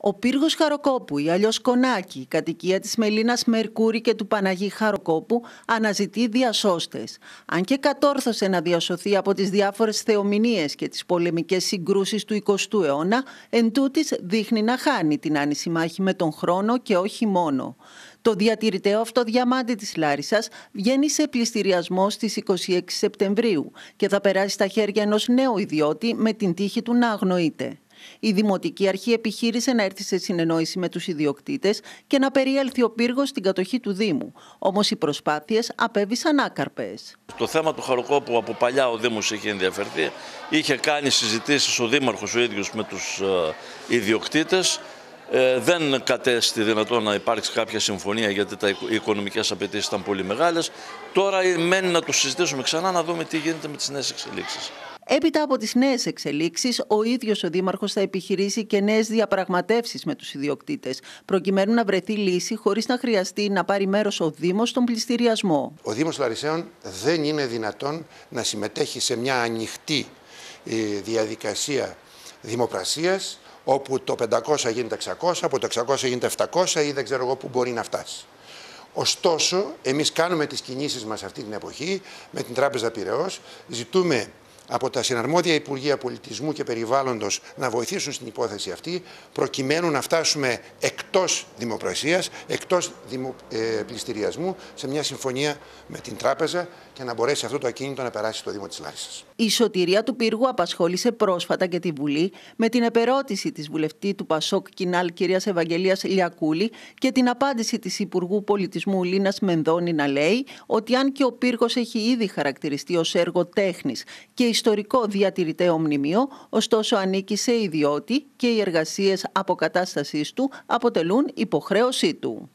Ο πύργος Χαροκόπου, ή αλλιώς Κονάκη, η κατοικία της Μελίνας Μερκούρη και του Παναγί Χαροκόπου, αναζητεί διασώστες. Αν και κατόρθωσε να διασωθεί από τις διάφορες θεομηνίες και τις πολεμικές συγκρούσεις του 20ου αιώνα, εν τούτης δείχνει να χάνει την άνηση μάχη με τον χρόνο και όχι μόνο. Το διατηρητέο αυτό διαμάντι της Λάρισας βγαίνει σε πληστηριασμό στις 26 Σεπτεμβρίου και θα περάσει στα χέρια ενός νέου ιδιώτη με την τύχη του να αγνοείται. Η Δημοτική Αρχή επιχείρησε να έρθει σε συνεννόηση με τους ιδιοκτήτες και να περιέλθει ο πύργος στην κατοχή του Δήμου. Όμως οι προσπάθειες απέβησαν άκαρπες. Το θέμα του Χαροκόπου από παλιά ο Δήμος είχε ενδιαφερθεί. Είχε κάνει συζητήσεις ο Δήμαρχος ο ίδιος με τους ε, ιδιοκτήτες. Ε, δεν κατέστη δυνατό να υπάρξει κάποια συμφωνία γιατί τα οικονομικές απαιτήσεις ήταν πολύ μεγάλες. Τώρα μένει να το συζητήσουμε ξανά να δούμε τι γίνεται με τις νέες εξελίξεις. Έπειτα από τις νέες εξελίξεις, ο ίδιος ο Δήμαρχος θα επιχειρήσει και νέες διαπραγματεύσεις με τους ιδιοκτήτες, προκειμένου να βρεθεί λύση χωρίς να χρειαστεί να πάρει μέρος ο Δήμος στον πληστηριασμό. Ο Δήμος Λαρισαίων δεν είναι δυνατόν να συμμετέχει σε μια ανοιχτή ε, διαδικασία δημοπρασίας, όπου το 500 γίνεται 600, από το 600 γίνεται 700 ή δεν ξέρω εγώ που μπορεί να φτάσει. Ωστόσο, εμείς κάνουμε τις κινήσεις μας αυτή την εποχή με την Τράπεζα Πειραιός, ζητούμε από τα συναρμόδια Υπουργεία Πολιτισμού και Περιβάλλοντος να βοηθήσουν στην υπόθεση αυτή, προκειμένου να φτάσουμε εκτός δημοπρασίας, εκτός δημο, ε, πληστηριασμού, σε μια συμφωνία με την τράπεζα και να μπορέσει αυτό το ακίνητο να περάσει στο Δήμο της Λάρισας. Η σωτηρία του πύργου απασχόλησε πρόσφατα και τη Βουλή με την επερώτηση της βουλευτή του Πασόκ Κινάλ κυρίας Ευαγγελίας Λιακούλη και την απάντηση της Υπουργού Πολιτισμού Λίνας Μενδώνη να λέει ότι αν και ο πύργος έχει ήδη χαρακτηριστεί ως έργο τέχνης και η ιστορικό διατηρηταίο μνημείο, ωστόσο ανήκει σε ιδιώτη και οι εργασίες αποκατάστασής του αποτελούν υποχρέωσή του.